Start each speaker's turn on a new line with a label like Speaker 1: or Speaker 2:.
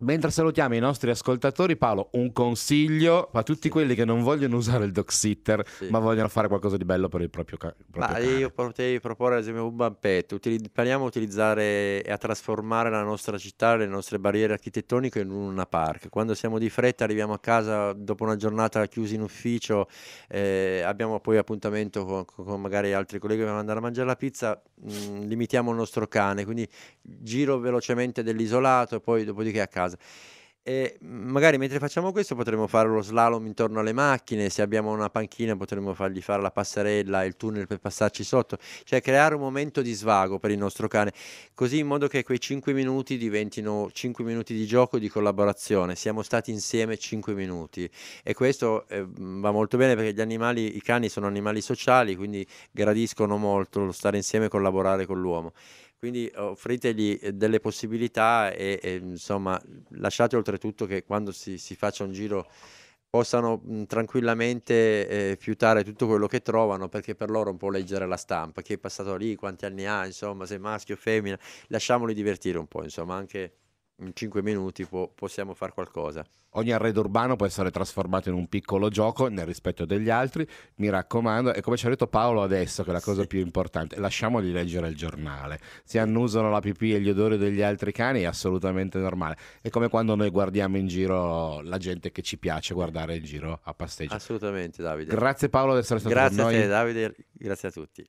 Speaker 1: Mentre salutiamo i nostri ascoltatori, Paolo, un consiglio a tutti quelli che non vogliono usare il dog sitter, sì. ma vogliono fare qualcosa di bello per il proprio, ca- proprio
Speaker 2: ma cane. Io potrei proporre ad esempio un bampetto. Utili- proviamo a utilizzare e a trasformare la nostra città, le nostre barriere architettoniche in una park. Quando siamo di fretta, arriviamo a casa dopo una giornata chiusa in ufficio, eh, abbiamo poi appuntamento con, con, magari altri colleghi che vogliono andare a mangiare la pizza, mh, mm, limitiamo il nostro cane. Quindi giro velocemente dell'isolato poi dopodiché a casa casa. E mm, magari mentre facciamo questo potremmo fare lo slalom intorno alle macchine, se abbiamo una panchina potremmo fargli fare la passerella, e il tunnel per passarci sotto, cioè creare un momento di svago per il nostro cane, così in modo che quei 5 minuti diventino 5 minuti di gioco e di collaborazione, siamo stati insieme 5 minuti e questo eh, mm, va molto bene perché gli animali, i cani sono animali sociali, quindi gradiscono molto lo stare insieme e collaborare con l'uomo quindi offritegli eh, delle possibilità e, e insomma lasciate oltretutto che quando si, si faccia un giro possano mh, tranquillamente eh, fiutare tutto quello che trovano perché per loro un po' leggere la stampa, chi è passato lì, quanti anni ha, insomma, se maschio o femmina, lasciamoli divertire un po', insomma, anche in 5 minuti po- possiamo fare qualcosa.
Speaker 1: Ogni arredo urbano può essere trasformato in un piccolo gioco nel rispetto degli altri, mi raccomando, e come ci ha detto Paolo adesso, che è la cosa sì. più importante, lasciamogli leggere il giornale. Si annusano la pipì e gli odori degli altri cani, è assolutamente normale. È come quando noi guardiamo in giro la gente che ci piace guardare in giro a pasteggio.
Speaker 2: Assolutamente Davide. Grazie Paolo di essere stato grazie con noi. Grazie a te Davide, grazie a tutti.